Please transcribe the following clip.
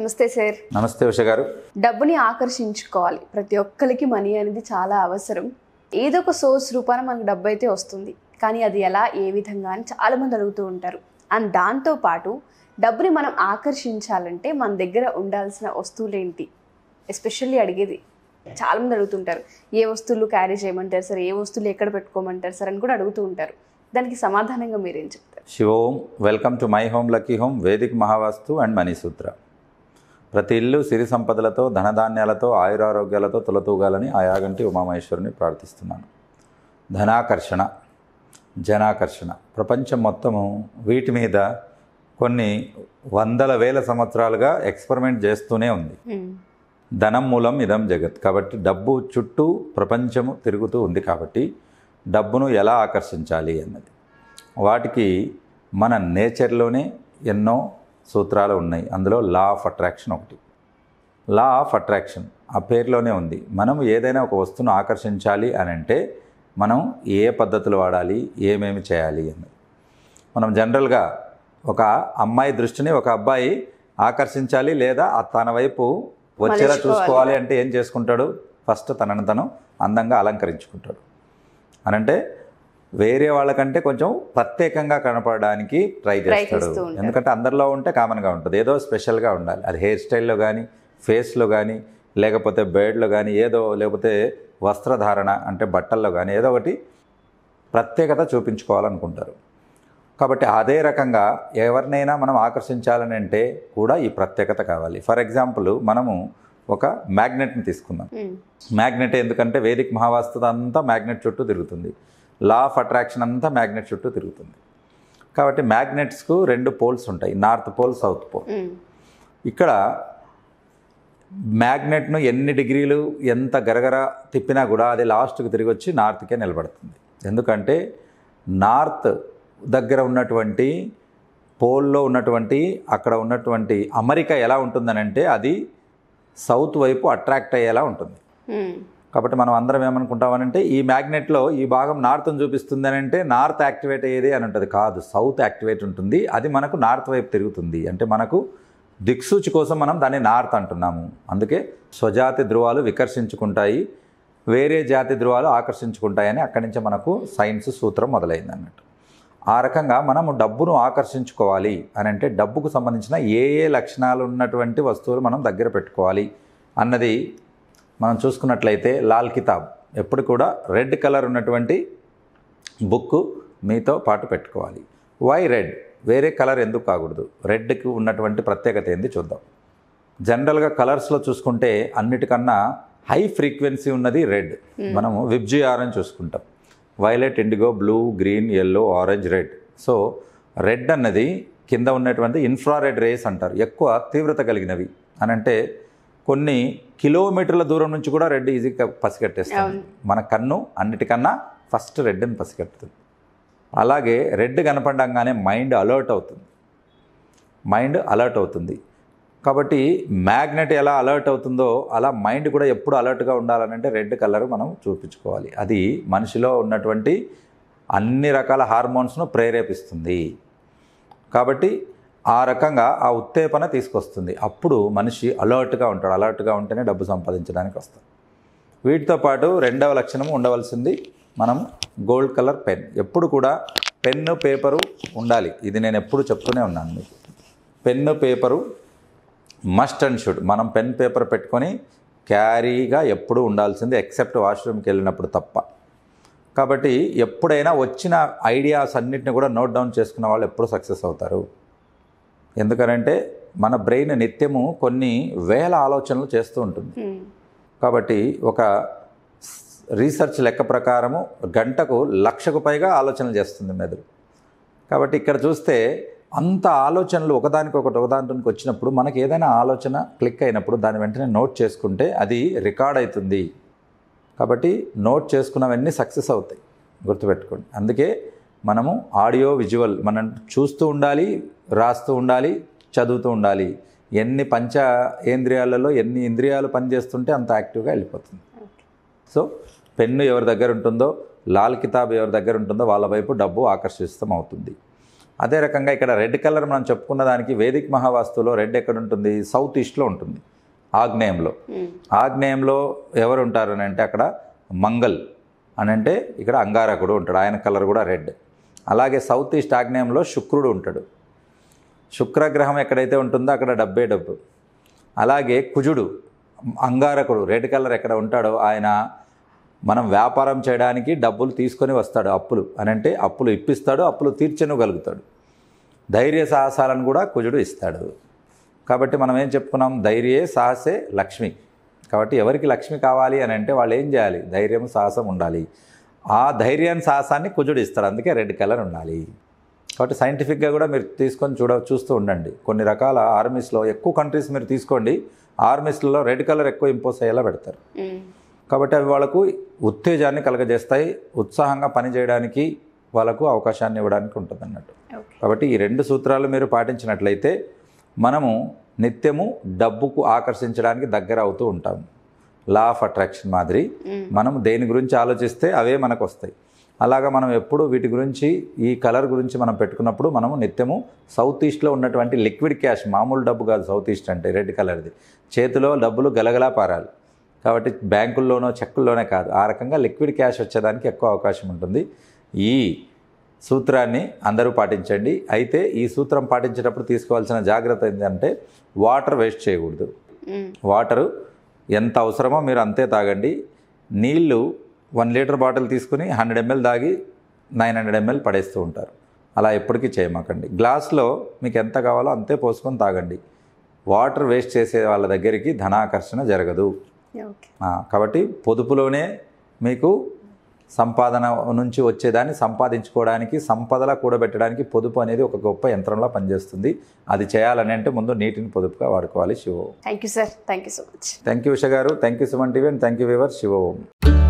నమస్తే సార్ నమస్తే ఉష గారు డబ్బుని ఆకర్షించుకోవాలి ప్రతి ఒక్కరికి మనీ అనేది చాలా అవసరం ఏదో ఒక సోర్స్ రూపాన మనకు డబ్బు అయితే వస్తుంది కానీ అది ఎలా ఏ విధంగా అని చాలామంది అడుగుతూ ఉంటారు అండ్ దాంతోపాటు డబ్బుని మనం ఆకర్షించాలంటే మన దగ్గర ఉండాల్సిన వస్తువులు ఏంటి ఎస్పెషల్లీ అడిగేది చాలామంది అడుగుతుంటారు ఏ వస్తువులు క్యారీ చేయమంటారు సార్ ఏ వస్తువులు ఎక్కడ పెట్టుకోమంటారు సార్ అని కూడా అడుగుతూ ఉంటారు దానికి సమాధానంగా మీరేం చెప్తారు Om welcome to my home lucky home వేదిక మహావాస్తు అండ్ మనీ సూత్ర ప్రతి ఇల్లు సిరి సంపదలతో ధనధాన్యాలతో ఆయురారోగ్యాలతో తులతూగాలని ఆ యాగంటి ఉమామహేశ్వరుని ప్రార్థిస్తున్నాను ధనాకర్షణ జనాకర్షణ ప్రపంచం మొత్తము వీటి మీద కొన్ని వందల వేల సంవత్సరాలుగా ఎక్స్పెరిమెంట్ చేస్తూనే ఉంది ధనం మూలం ఇదం జగత్ కాబట్టి డబ్బు చుట్టూ ప్రపంచము తిరుగుతూ ఉంది కాబట్టి డబ్బును ఎలా ఆకర్షించాలి అన్నది వాటికి మన నేచర్లోనే ఎన్నో సూత్రాలు ఉన్నాయి అందులో లా ఆఫ్ అట్రాక్షన్ ఒకటి లా ఆఫ్ అట్రాక్షన్ ఆ పేరులోనే ఉంది మనం ఏదైనా ఒక వస్తువును ఆకర్షించాలి అని అంటే మనం ఏ పద్ధతులు వాడాలి ఏమేమి చేయాలి అని మనం జనరల్గా ఒక అమ్మాయి దృష్టిని ఒక అబ్బాయి ఆకర్షించాలి లేదా తన వైపు వచ్చేలా చూసుకోవాలి అంటే ఏం చేసుకుంటాడు ఫస్ట్ తనను తను అందంగా అలంకరించుకుంటాడు అనంటే వేరే వాళ్ళకంటే కొంచెం ప్రత్యేకంగా కనపడడానికి ట్రై చేస్తాడు ఎందుకంటే అందరిలో ఉంటే కామన్గా ఉంటుంది ఏదో స్పెషల్గా ఉండాలి అది హెయిర్ స్టైల్లో కానీ ఫేస్లో కానీ లేకపోతే బెడ్లో కానీ ఏదో లేకపోతే వస్త్రధారణ అంటే బట్టల్లో కానీ ఏదో ఒకటి ప్రత్యేకత చూపించుకోవాలనుకుంటారు కాబట్టి అదే రకంగా ఎవరినైనా మనం ఆకర్షించాలని అంటే కూడా ఈ ప్రత్యేకత కావాలి ఫర్ ఎగ్జాంపుల్ మనము ఒక మ్యాగ్నెట్ని తీసుకుందాం మ్యాగ్నెట్ ఎందుకంటే వేదిక మహావాస్తుత అంతా మ్యాగ్నెట్ చుట్టూ తిరుగుతుంది లా ఆఫ్ అట్రాక్షన్ అంతా మ్యాగ్నెట్ చుట్టూ తిరుగుతుంది కాబట్టి మ్యాగ్నెట్స్కు రెండు పోల్స్ ఉంటాయి నార్త్ పోల్ సౌత్ పోల్ ఇక్కడ మ్యాగ్నెట్ను ఎన్ని డిగ్రీలు ఎంత గరగర తిప్పినా కూడా అది లాస్ట్కి తిరిగి వచ్చి నార్త్కే నిలబడుతుంది ఎందుకంటే నార్త్ దగ్గర ఉన్నటువంటి పోల్లో ఉన్నటువంటి అక్కడ ఉన్నటువంటి అమెరికా ఎలా ఉంటుందని అంటే అది సౌత్ వైపు అట్రాక్ట్ అయ్యేలా ఉంటుంది hmm. కాబట్టి మనం అందరం ఏమనుకుంటామనంటే ఈ మ్యాగ్నెట్లో ఈ భాగం నార్త్ను చూపిస్తుంది అని అంటే నార్త్ యాక్టివేట్ అయ్యేది అని ఉంటుంది కాదు సౌత్ యాక్టివేట్ ఉంటుంది అది మనకు నార్త్ వైపు తిరుగుతుంది అంటే మనకు దిక్సూచి కోసం మనం దాన్ని నార్త్ అంటున్నాము అందుకే స్వజాతి ధ్రువాలు వికర్షించుకుంటాయి వేరే జాతి ధ్రువాలు ఆకర్షించుకుంటాయని అక్కడి నుంచి మనకు సైన్స్ సూత్రం మొదలైంది అన్నట్టు ఆ రకంగా మనము డబ్బును ఆకర్షించుకోవాలి అని అంటే డబ్బుకు సంబంధించిన ఏ ఏ లక్షణాలు ఉన్నటువంటి వస్తువులు మనం దగ్గర పెట్టుకోవాలి అన్నది మనం చూసుకున్నట్లయితే లాల్ కితాబ్ ఎప్పుడు కూడా రెడ్ కలర్ ఉన్నటువంటి బుక్ మీతో పాటు పెట్టుకోవాలి వై రెడ్ వేరే కలర్ ఎందుకు కాకూడదు రెడ్కి ఉన్నటువంటి ప్రత్యేకత ఏంది చూద్దాం జనరల్గా కలర్స్లో చూసుకుంటే అన్నిటికన్నా హై ఫ్రీక్వెన్సీ ఉన్నది రెడ్ మనము విబ్జి అని చూసుకుంటాం violet indigo blue green yellow orange red so red అన్నది కింద ఉన్నటువంటి ఇన్ఫ్రారెడ్ రేస్ అంటారు ఎక్కువ తీవ్రత కలిగినవి అని అంటే కొన్ని కిలోమీటర్ల దూరం నుంచి కూడా రెడ్ ఈజీగా పసిగట్టేస్తుంది మన కన్ను అన్నిటికన్నా ఫస్ట్ రెడ్ని పసిగట్టుతుంది అలాగే రెడ్ కనపడంగానే మైండ్ అలర్ట్ అవుతుంది మైండ్ అలర్ట్ అవుతుంది కాబట్టి మ్యాగ్నెట్ ఎలా అలర్ట్ అవుతుందో అలా మైండ్ కూడా ఎప్పుడు అలర్ట్గా ఉండాలనంటే రెడ్ కలర్ మనం చూపించుకోవాలి అది మనిషిలో ఉన్నటువంటి అన్ని రకాల హార్మోన్స్ను ప్రేరేపిస్తుంది కాబట్టి ఆ రకంగా ఆ ఉత్తేపన తీసుకొస్తుంది అప్పుడు మనిషి అలర్ట్గా ఉంటాడు అలర్ట్గా ఉంటేనే డబ్బు సంపాదించడానికి వస్తాం వీటితో పాటు రెండవ లక్షణం ఉండవలసింది మనం గోల్డ్ కలర్ పెన్ ఎప్పుడు కూడా పెన్ను పేపరు ఉండాలి ఇది నేను ఎప్పుడు చెప్తూనే ఉన్నాను మీకు pen paper must and should మనం పెన్ పేపర్ పెట్టుకొని క్యారీగా ఎప్పుడు ఉండాల్సింది ఎక్సెప్ట్ వాష్రూమ్కి వెళ్ళినప్పుడు తప్ప కాబట్టి ఎప్పుడైనా వచ్చిన ఐడియాస్ అన్నిటిని కూడా నోట్ డౌన్ చేసుకున్న వాళ్ళు ఎప్పుడు సక్సెస్ అవుతారు ఎందుకనంటే మన బ్రెయిన్ నిత్యము కొన్ని వేల ఆలోచనలు చేస్తూ ఉంటుంది కాబట్టి ఒక రీసెర్చ్ లెక్క ప్రకారము గంటకు లక్షకు పైగా ఆలోచనలు చేస్తుంది మెదడు కాబట్టి ఇక్కడ చూస్తే అంత ఆలోచనలు ఒకదానికొకటి ఒకదానికి వచ్చినప్పుడు మనకి ఏదైనా ఆలోచన క్లిక్ అయినప్పుడు దాని వెంటనే నోట్ చేసుకుంటే అది రికార్డ్ అవుతుంది కాబట్టి నోట్ చేసుకున్నవన్నీ సక్సెస్ అవుతాయి గుర్తుపెట్టుకోండి అందుకే మనము ఆడియో విజువల్ మనం చూస్తూ ఉండాలి రాస్తూ ఉండాలి చదువుతూ ఉండాలి ఎన్ని పంచ ఇంద్రియాలలో ఎన్ని ఇంద్రియాలు పనిచేస్తుంటే అంత యాక్టివ్గా వెళ్ళిపోతుంది సో పెన్ను ఎవరి దగ్గర ఉంటుందో లాల్ కితాబ్ ఎవరి దగ్గర ఉంటుందో వాళ్ళ వైపు డబ్బు ఆకర్షిస్తం అవుతుంది అదే రకంగా ఇక్కడ రెడ్ కలర్ మనం చెప్పుకున్న దానికి వేదిక్ మహావాస్తులో రెడ్ ఎక్కడ ఉంటుంది సౌత్ ఈస్ట్లో ఉంటుంది ఆగ్నేయంలో ఆగ్నేయంలో ఎవరు ఉంటారు అని అంటే అక్కడ మంగల్ అని అంటే ఇక్కడ అంగారకుడు ఉంటాడు ఆయన కలర్ కూడా రెడ్ అలాగే సౌత్ ఈస్ట్ ఆగ్నేయంలో శుక్రుడు ఉంటాడు శుక్రగ్రహం ఎక్కడైతే ఉంటుందో అక్కడ డబ్బే డబ్బు అలాగే కుజుడు అంగారకుడు రెడ్ కలర్ ఎక్కడ ఉంటాడో ఆయన మనం వ్యాపారం చేయడానికి డబ్బులు తీసుకొని వస్తాడు అప్పులు అని అంటే అప్పులు ఇప్పిస్తాడు అప్పులు తీర్చనుగలుగుతాడు ధైర్య సాహసాలను కూడా కుజుడు ఇస్తాడు కాబట్టి మనం ఏం చెప్పుకున్నాం ధైర్యే సాహసే లక్ష్మి కాబట్టి ఎవరికి లక్ష్మి కావాలి అని అంటే వాళ్ళు ఏం చేయాలి ధైర్యం సాహసం ఉండాలి ఆ ధైర్యాన్ని సాహసాన్ని కుజుడు ఇస్తారు అందుకే రెడ్ కలర్ ఉండాలి కాబట్టి సైంటిఫిక్గా కూడా మీరు తీసుకొని చూడ చూస్తూ ఉండండి కొన్ని రకాల ఆర్మీస్లో ఎక్కువ కంట్రీస్ మీరు తీసుకోండి ఆర్మీస్లలో రెడ్ కలర్ ఎక్కువ ఇంపోజ్ అయ్యేలా పెడతారు కాబట్టి అవి వాళ్ళకు ఉత్తేజాన్ని కలగజేస్తాయి ఉత్సాహంగా పనిచేయడానికి వాళ్ళకు అవకాశాన్ని ఇవ్వడానికి ఉంటుంది అన్నట్టు కాబట్టి ఈ రెండు సూత్రాలు మీరు పాటించినట్లయితే మనము నిత్యము డబ్బుకు ఆకర్షించడానికి దగ్గర అవుతూ ఉంటాము లా ఆఫ్ అట్రాక్షన్ మాదిరి మనం దేని గురించి ఆలోచిస్తే అవే మనకు వస్తాయి అలాగా మనం ఎప్పుడు వీటి గురించి ఈ కలర్ గురించి మనం పెట్టుకున్నప్పుడు మనము నిత్యము సౌత్ ఈస్ట్లో ఉన్నటువంటి లిక్విడ్ క్యాష్ మామూలు డబ్బు కాదు సౌత్ ఈస్ట్ అంటే రెడ్ కలర్ది చేతిలో డబ్బులు గలగలా పారాలి కాబట్టి బ్యాంకుల్లోనో చెక్కుల్లోనే కాదు ఆ రకంగా లిక్విడ్ క్యాష్ వచ్చేదానికి ఎక్కువ అవకాశం ఉంటుంది ఈ సూత్రాన్ని అందరూ పాటించండి అయితే ఈ సూత్రం పాటించేటప్పుడు తీసుకోవాల్సిన జాగ్రత్త ఏంటంటే వాటర్ వేస్ట్ చేయకూడదు వాటరు ఎంత అవసరమో మీరు అంతే తాగండి నీళ్లు వన్ లీటర్ బాటిల్ తీసుకుని హండ్రెడ్ ఎంఎల్ తాగి నైన్ హండ్రెడ్ ఎంఎల్ పడేస్తూ ఉంటారు అలా ఎప్పటికీ చేయమాకండి గ్లాస్లో మీకు ఎంత కావాలో అంతే పోసుకొని తాగండి వాటర్ వేస్ట్ చేసే వాళ్ళ దగ్గరికి ధనాకర్షణ జరగదు కాబట్టి పొదుపులోనే మీకు సంపాదన నుంచి వచ్చేదాన్ని సంపాదించుకోవడానికి సంపదలా కూడబెట్టడానికి పొదుపు అనేది ఒక గొప్ప యంత్రంలా పనిచేస్తుంది అది చేయాలని అంటే ముందు నీటిని పొదుపుగా వాడుకోవాలి Shiva thank you sir thank you so much thank you Usha garu thank you Suman TV and thank you viewer Shiva Om